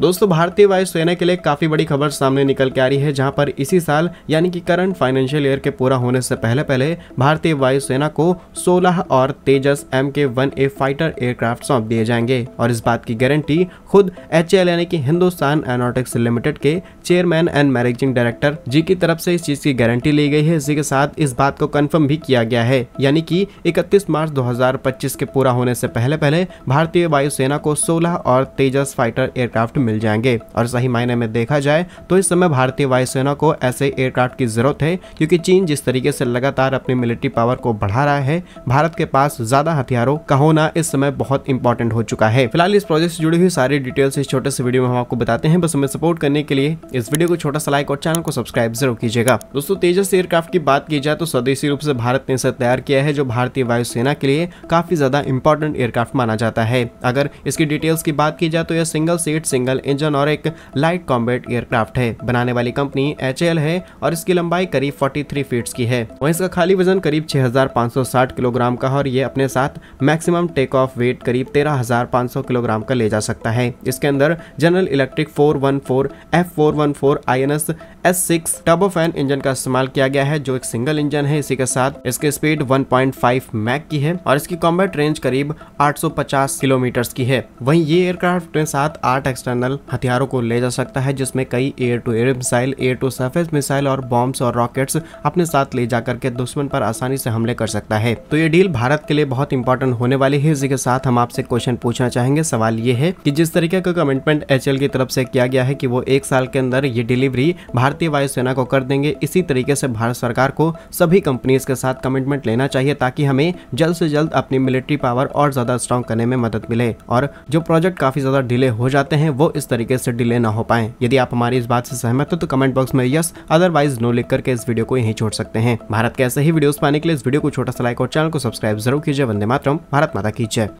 दोस्तों भारतीय वायुसेना के लिए काफी बड़ी खबर सामने निकल के आ रही है जहां पर इसी साल यानी कि करंट फाइनेंशियल ईयर के पूरा होने से पहले पहले भारतीय वायुसेना को 16 और Tejas M K one A fighter aircraft सौंप दिए जाएंगे और इस बात की गारंटी खुद एच यानी कि हिंदुस्तान एरोनोटिक्स लिमिटेड के chairman and managing director ji की तरफ से इस चीज की गारंटी ली गई है इसी के साथ इस बात को कन्फर्म भी किया गया है यानी की इकतीस मार्च दो के पूरा होने से पहले पहले भारतीय वायुसेना को सोलह और तेजस फाइटर एयरक्राफ्ट मिल जाएंगे और सही मायने में देखा जाए तो इस समय भारतीय वायुसेना को ऐसे एयरक्राफ्ट की जरूरत है क्योंकि चीन जिस तरीके से लगातार अपनी मिलिट्री पावर को बढ़ा रहा है भारत के पास ज्यादा हथियारों का होना इस समय बहुत इंपॉर्टेंट हो चुका है फिलहाल इस प्रोजेक्ट से जुड़ी हुई सारी डिटेल्स इस छोटे से वीडियो में हम आपको बताते हैं बस हमें सपोर्ट करने के लिए इस वीडियो को छोटा सा लाइक और चैनल को सब्सक्राइब जरूर कीजिएगा दोस्तों तेजस एयरक्राफ्ट की बात की जाए तो स्वदेशी रूप से भारत ने इसे तैयार किया है जो भारतीय वायुसेना के लिए काफी ज्यादा इंपॉर्टेंट एयरक्राफ्ट माना जाता है अगर इसकी डिटेल्स की बात की जाए तो यह single seat single dual engine और एक लाइट कॉम्बेट एयरक्राफ्ट है बनाने वाली कंपनी एच है और इसकी लंबाई करीब फोर्टी फीट की है वहीं इसका खाली वजन करीब 6,560 किलोग्राम का और ये अपने साथ मैक्सिमम टेक ऑफ वेट करीब 13,500 किलोग्राम का ले जा सकता है इसके अंदर General Electric 414 F414 INS S6 turbofan engine का इस्तेमाल किया गया है जो एक सिंगल इंजन है इसी के साथ इसकी स्पीड 1.5 मैक की है और इसकी कॉम्बेट रेंज करीब पचास किलोमीटर की है वही ये एयरक्राफ्ट के साथ आठ एक्सटर्नल कन्वेंशनल हथियारों को ले जा सकता है जिसमें कई air to air missile air to surface missile और बॉम्ब्स और रॉकेट्स अपने साथ ले जाकर के दुश्मन पर आसानी से हमले कर सकता है तो ये डील भारत के लिए बहुत इंपॉर्टेंट होने वाली है इसी के साथ हम आपसे क्वेश्चन पूछना चाहेंगे सवाल ये है की जिस तरीके का कमिटमेंट एच की तरफ से किया गया है कि वो एक साल के अंदर ये डिलीवरी भारतीय वायुसेना को कर देंगे इसी तरीके से भारत सरकार को सभी कंपनीज के साथ कमिटमेंट लेना चाहिए ताकि हमें जल्द से जल्द अपनी मिलिट्री पावर और ज्यादा स्ट्रॉन्ग करने में मदद मिले और जो प्रोजेक्ट काफी ज्यादा डिले हो जाते हैं वो इस तरीके से डिले ना हो पाए यदि आप हमारी इस बात से सहमत हो तो कमेंट बॉक्स में यस अदरवाइज नो लिख करके इस वीडियो को यही छोड़ सकते हैं भारत के ऐसे ही वीडियो पाने के लिए इस वीडियो को छोटा सा लाइक और चैनल को सब्सक्राइब जरूर कीजिए वंदे मातरम भारत माता की जय